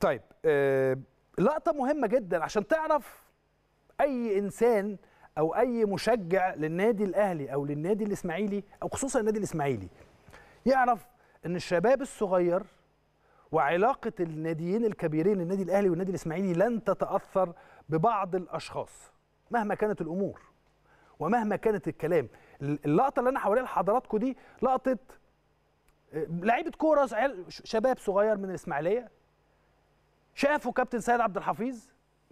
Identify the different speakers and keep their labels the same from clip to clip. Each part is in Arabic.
Speaker 1: طيب آه، لقطه مهمه جدا عشان تعرف اي انسان او اي مشجع للنادي الاهلي او للنادي الاسماعيلي او خصوصا النادي الاسماعيلي يعرف ان الشباب الصغير وعلاقه الناديين الكبيرين النادي الاهلي والنادي الاسماعيلي لن تتاثر ببعض الاشخاص مهما كانت الامور ومهما كانت الكلام اللقطه اللي انا حواليها لحضراتكم دي لقطه آه، لعيبه كوره شباب صغير من الاسماعيليه شافوا كابتن سيد عبد الحفيظ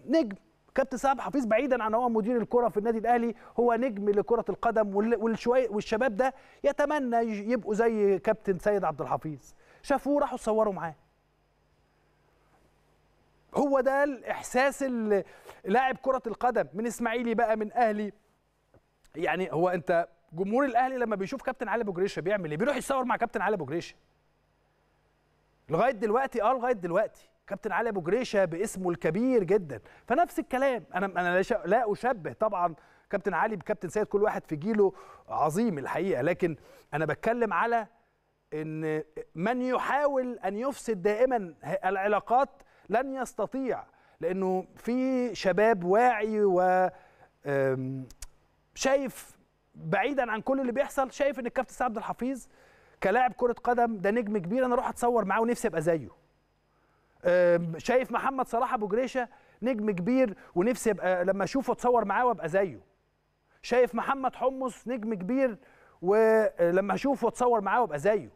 Speaker 1: نجم كابتن سيد عبد الحفيظ بعيدا عن هو مدير الكره في النادي الاهلي هو نجم لكره القدم والشوي والشباب ده يتمنى يبقوا زي كابتن سيد عبد الحفيظ شافوه راحوا صوروا معاه هو ده الاحساس لاعب كره القدم من اسماعيلي بقى من اهلي يعني هو انت جمهور الاهلي لما بيشوف كابتن علي ابو جريشه بيعمل ايه بيروح يتصور مع كابتن علي ابو جريشه لغايه دلوقتي اه لغايه دلوقتي كابتن علي ابو جريشه باسمه الكبير جدا فنفس الكلام انا انا لا اشبه طبعا كابتن علي بكابتن سيد كل واحد في جيله عظيم الحقيقه لكن انا بتكلم على ان من يحاول ان يفسد دائما العلاقات لن يستطيع لانه في شباب واعي و شايف بعيدا عن كل اللي بيحصل شايف ان الكابتن سعد عبد الحفيظ كلاعب كره قدم ده نجم كبير انا اروح اتصور معاه ونفسي ابقى زيه شايف محمد صلاح ابو جريشه نجم كبير ونفسي ابقى لما اشوفه اتصور معاه وابقى زيه شايف محمد حمص نجم كبير ولما اشوفه اتصور معاه وابقى زيه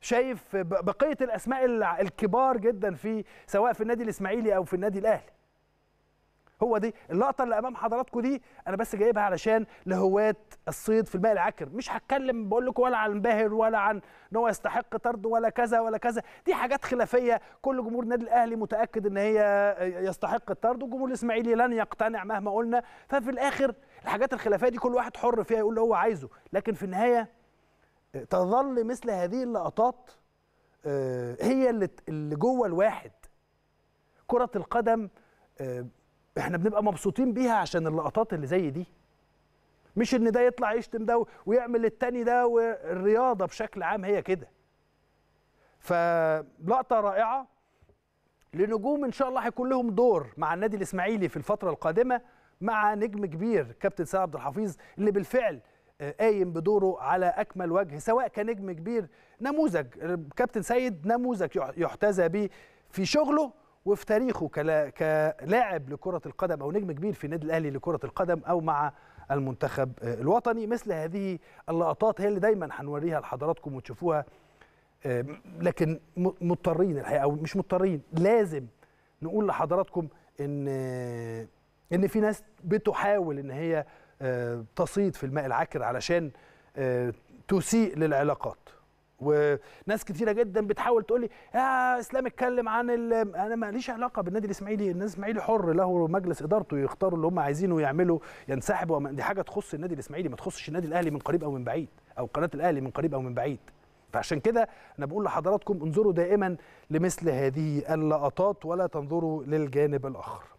Speaker 1: شايف بقيه الاسماء الكبار جدا في سواء في النادي الاسماعيلي او في النادي الاهلي هو دي اللقطه اللي امام حضراتكم دي انا بس جايبها علشان لهواة الصيد في الماء العكر مش هتكلم بقول لكم ولا عن باهر ولا عن ان هو يستحق طرد ولا كذا ولا كذا دي حاجات خلافيه كل جمهور النادي الاهلي متاكد ان هي يستحق الطرد وجمهور الاسماعيلي لن يقتنع مهما قلنا ففي الاخر الحاجات الخلافيه دي كل واحد حر فيها يقول اللي هو عايزه لكن في النهايه آه، تظل مثل هذه اللقطات آه، هي اللي جوه الواحد كره القدم آه، احنا بنبقى مبسوطين بيها عشان اللقطات اللي زي دي مش ان ده يطلع يشتم ده ويعمل التاني ده والرياضه بشكل عام هي كده فلقطه رائعه لنجوم ان شاء الله هيكون لهم دور مع النادي الاسماعيلي في الفتره القادمه مع نجم كبير كابتن سيد عبد الحفيظ اللي بالفعل قايم بدوره على اكمل وجه سواء كنجم كبير نموذج كابتن سيد نموذج يحتذى به في شغله وفي تاريخه كلاعب لكرة القدم أو نجم كبير في النادي الأهلي لكرة القدم أو مع المنتخب الوطني مثل هذه اللقطات هي اللي دايما هنوريها لحضراتكم وتشوفوها لكن مضطرين الحقيقة أو مش مضطرين لازم نقول لحضراتكم إن إن في ناس بتحاول إن هي تصيد في الماء العكر علشان تسيء للعلاقات وناس كتيره جدا بتحاول تقول لي يا اسلام اتكلم عن انا ماليش علاقه بالنادي الاسماعيلي النادي الاسماعيلي حر له مجلس ادارته يختاروا اللي هم عايزينه يعملوا ينسحبوا دي حاجه تخص النادي الاسماعيلي ما تخصش النادي الاهلي من قريب او من بعيد او قناه الاهلي من قريب او من بعيد فعشان كده انا بقول لحضراتكم انظروا دائما لمثل هذه اللقطات ولا تنظروا للجانب الاخر